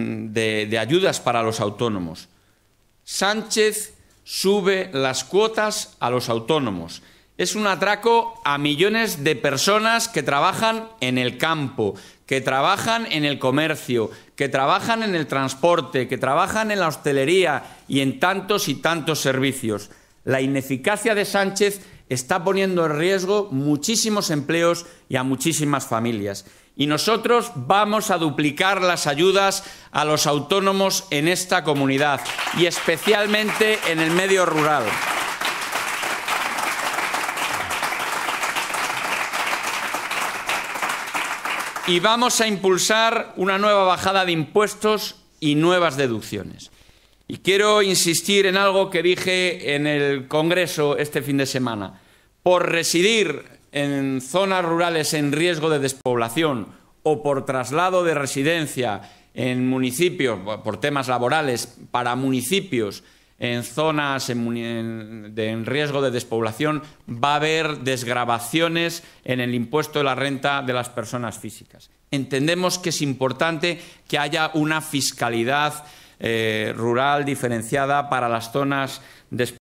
Mm, de, ayudas para los autónomos. Sánchez sube las cuotas a los autónomos. Es un atraco a millones de personas que trabajan en el campo, que trabajan en el comercio, que trabajan en el transporte, que trabajan en la hostelería y en tantos y tantos servicios. La ineficacia de Sánchez está poniendo en riesgo muchísimos empleos y a muchísimas familias. Y nosotros vamos a duplicar las ayudas a los autónomos en esta comunidad y especialmente en el medio rural. y vamos a impulsar una nueva bajada de impuestos y nuevas deducciones. Y quiero insistir en algo que dije en el Congreso este fin de semana. Por residir en zonas rurales en riesgo de despoblación o por traslado de residencia en municipios, por temas laborales, para municipios en zonas en, riesgo de despoblación, va a haber desgrabaciones en el impuesto de la renta de las personas físicas. Entendemos que es importante que haya una fiscalidad eh, rural diferenciada para las zonas despobladas